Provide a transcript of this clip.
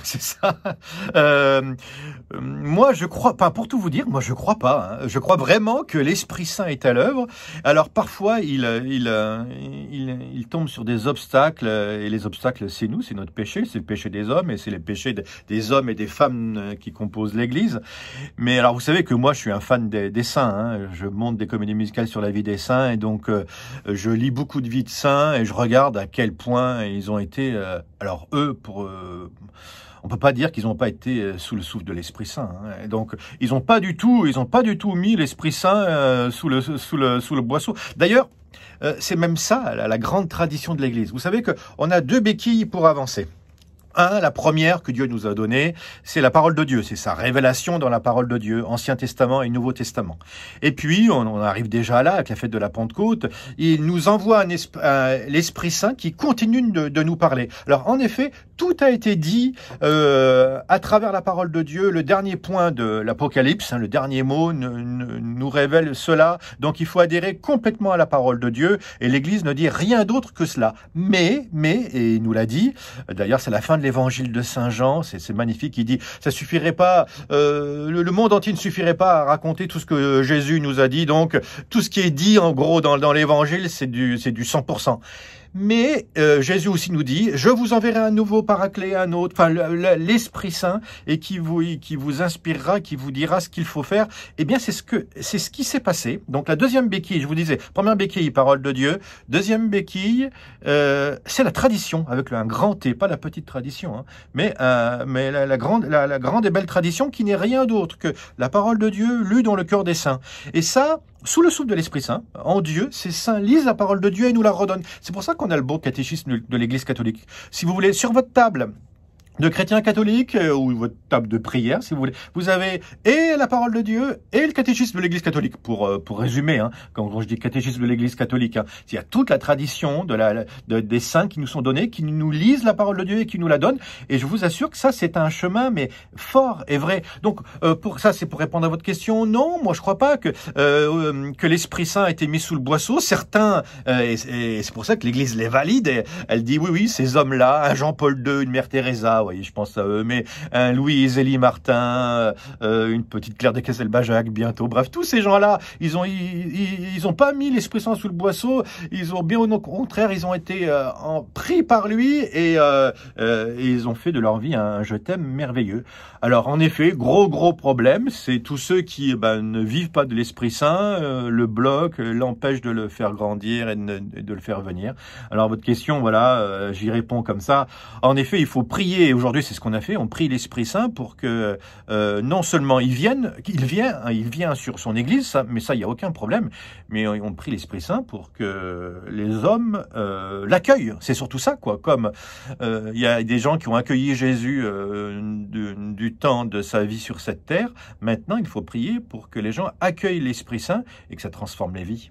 c'est ça. Euh, moi, je crois pas. Pour tout vous dire, moi, je crois pas. Hein. Je crois vraiment que l'Esprit Saint est à l'œuvre. Alors parfois, il, euh, euh, il, il, tombe sur des obstacles, et les obstacles, c'est nous, c'est notre péché, c'est le péché des hommes, et c'est les péchés des hommes et des femmes qui composent l'Église. Mais alors, vous savez que moi, je suis un fan des, saints. Hein. Je monte des comédies musicales sur la vie des saints, et donc je lis beaucoup de vies de saints, et je regarde à quel point ils ont été. alors eux, pour on peut pas dire qu'ils n'ont pas été euh, sous le souffle de l'Esprit Saint. Hein. donc, ils n'ont pas du tout, ils ont pas du tout mis l'Esprit Saint euh, sous, le, sous, le, sous le boisseau. D'ailleurs, euh, c'est même ça la, grande tradition de l'Église. Vous savez qu'on a deux béquilles pour avancer la première que Dieu nous a donnée, c'est la parole de Dieu, c'est sa révélation dans la parole de Dieu, Ancien Testament et Nouveau Testament. Et puis, on, arrive déjà là avec la fête de la Pentecôte, il nous envoie l'Esprit Saint qui continue de, nous parler. Alors, en effet, tout a été dit euh, à travers la parole de Dieu. Le dernier point de l'Apocalypse, hein, le dernier mot, nous révèle cela. Donc, il faut adhérer complètement à la parole de Dieu et l'Église ne dit rien d'autre que cela. Mais, mais, et il nous l'a dit, d'ailleurs, c'est la fin de l'évangile de Saint Jean, c'est magnifique, il dit, ça suffirait pas, euh, le, monde entier ne suffirait pas à raconter tout ce que Jésus nous a dit, donc tout ce qui est dit en gros dans, l'évangile, c'est du, du 100%. Mais euh, Jésus aussi nous dit, je vous enverrai un nouveau paraclet, un autre, enfin l'Esprit Saint, et qui vous, qui vous inspirera, qui vous dira ce qu'il faut faire. Eh bien, c'est ce que c'est ce qui s'est passé. Donc la deuxième béquille, je vous disais, première béquille, parole de Dieu. Deuxième béquille, euh, c'est la tradition, avec un grand T, e, pas la petite tradition, hein, mais, euh, mais la, grande, la grande et belle tradition qui n'est rien d'autre que la parole de Dieu lue dans le cœur des saints. Et ça, sous le souffle de l'Esprit Saint, en Dieu, ces saints lisent la parole de Dieu et nous la redonnent. C'est pour ça qu'on a le beau catéchisme de l'Église catholique. Si vous voulez, sur votre table, de chrétiens catholiques euh, ou votre table de prière si vous voulez. Vous avez et la parole de Dieu et le catéchisme de l'Église catholique pour euh, pour résumer hein, quand, je dis catéchisme de l'Église catholique, hein, il y a toute la tradition de la des saints qui nous sont donnés, qui nous lisent la parole de Dieu et qui nous la donnent et je vous assure que ça c'est un chemin mais fort et vrai. Donc euh, pour ça c'est pour répondre à votre question, non, moi je crois pas que que l'Esprit Saint a été mis sous le boisseau, certains et, c'est pour ça que l'Église les valide, elle dit oui oui, ces hommes-là, un Jean-Paul II, une mère Teresa voyez, je pense à eux, mais un hein, Louis-Élie Martin, euh, une petite Claire de Cassel-Bajac, bientôt, bref, tous ces gens-là, ils ont, ils, ils, ont pas mis l'esprit saint sous le boisseau, ils ont bien au contraire, ils ont été euh, en, pris par lui euh, et, ils ont fait de leur vie un, je t'aime merveilleux. Alors en effet, gros gros problème, c'est tous ceux qui eh ben, ne vivent pas de l'esprit saint, le bloquent, l'empêchent de le faire grandir et de, de, le faire venir. Alors votre question, voilà, j'y réponds comme ça. En effet, il faut prier aujourd'hui, c'est ce qu'on a fait. On prie l'Esprit Saint pour que euh, non seulement il vienne, vient, hein, il vient sur son Église, mais ça, il n'y a aucun problème. Mais on, prie l'Esprit Saint pour que les hommes euh, l'accueillent. C'est surtout ça, quoi. Comme euh, il y a des gens qui ont accueilli Jésus du temps de sa vie sur cette terre, maintenant, il faut prier pour que les gens accueillent l'Esprit Saint et que ça transforme les vies.